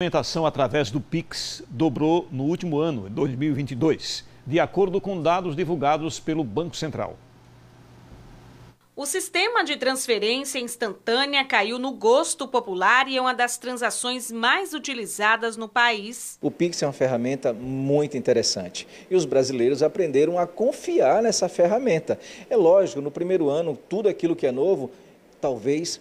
A movimentação através do Pix dobrou no último ano, 2022, de acordo com dados divulgados pelo Banco Central. O sistema de transferência instantânea caiu no gosto popular e é uma das transações mais utilizadas no país. O Pix é uma ferramenta muito interessante e os brasileiros aprenderam a confiar nessa ferramenta. É lógico, no primeiro ano, tudo aquilo que é novo, talvez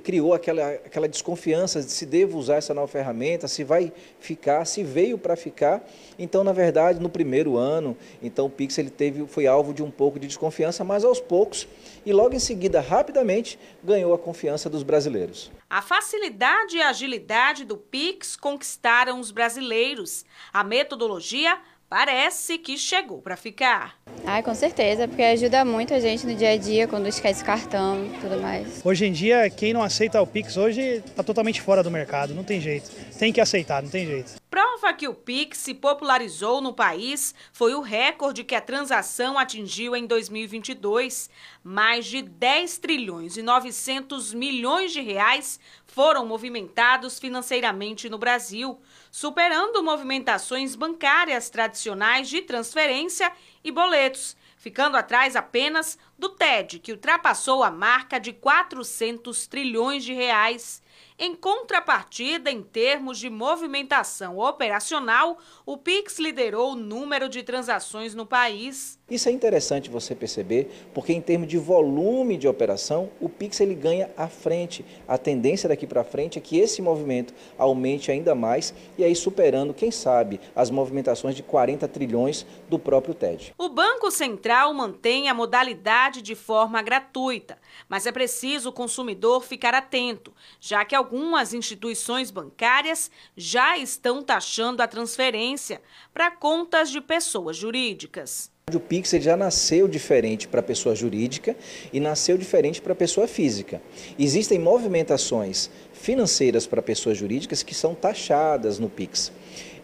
criou aquela, aquela desconfiança de se devo usar essa nova ferramenta, se vai ficar, se veio para ficar. Então, na verdade, no primeiro ano, então o Pix ele teve, foi alvo de um pouco de desconfiança, mas aos poucos e logo em seguida, rapidamente, ganhou a confiança dos brasileiros. A facilidade e a agilidade do Pix conquistaram os brasileiros. A metodologia parece que chegou para ficar. Ah, com certeza, porque ajuda muito a gente no dia a dia, quando esquece cartão e tudo mais. Hoje em dia, quem não aceita o Pix hoje está totalmente fora do mercado, não tem jeito. Tem que aceitar, não tem jeito tarifa que o Pix se popularizou no país foi o recorde que a transação atingiu em 2022. Mais de 10 trilhões e 900 milhões de reais foram movimentados financeiramente no Brasil, superando movimentações bancárias tradicionais de transferência e boletos, ficando atrás apenas do TED, que ultrapassou a marca de 400 trilhões de reais. Em contrapartida, em termos de movimentação operacional, o Pix liderou o número de transações no país. Isso é interessante você perceber, porque em termos de volume de operação, o Pix ele ganha à frente. A tendência daqui para frente é que esse movimento aumente ainda mais e aí superando, quem sabe, as movimentações de 40 trilhões do próprio TED. O Banco Central mantém a modalidade de forma gratuita, mas é preciso o consumidor ficar atento, já que que algumas instituições bancárias já estão taxando a transferência para contas de pessoas jurídicas. O Pix já nasceu diferente para a pessoa jurídica e nasceu diferente para a pessoa física. Existem movimentações financeiras para pessoas jurídicas que são taxadas no Pix.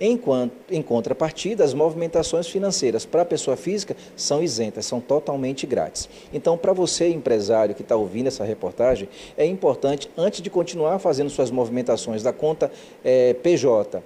Enquanto, em contrapartida, as movimentações financeiras para a pessoa física são isentas, são totalmente grátis. Então, para você, empresário que está ouvindo essa reportagem, é importante, antes de continuar fazendo suas movimentações da conta é, eh, PJ,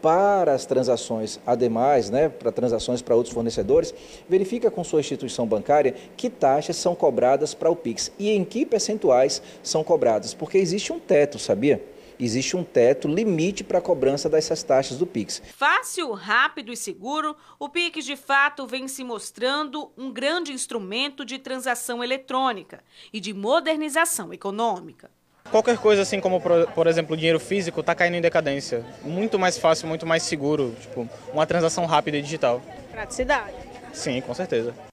para as transações ademais, né, para transações para outros fornecedores, verifica com sua instituição bancária que taxas são cobradas para o Pix e em que percentuais são cobradas, porque existe um teto, sabia? Existe um teto limite para a cobrança dessas taxas do Pix. Fácil, rápido e seguro, o Pix de fato vem se mostrando um grande instrumento de transação eletrônica e de modernização econômica. Qualquer coisa assim como, por exemplo, dinheiro físico está caindo em decadência. Muito mais fácil, muito mais seguro, tipo, uma transação rápida e digital. Praticidade. Sim, com certeza.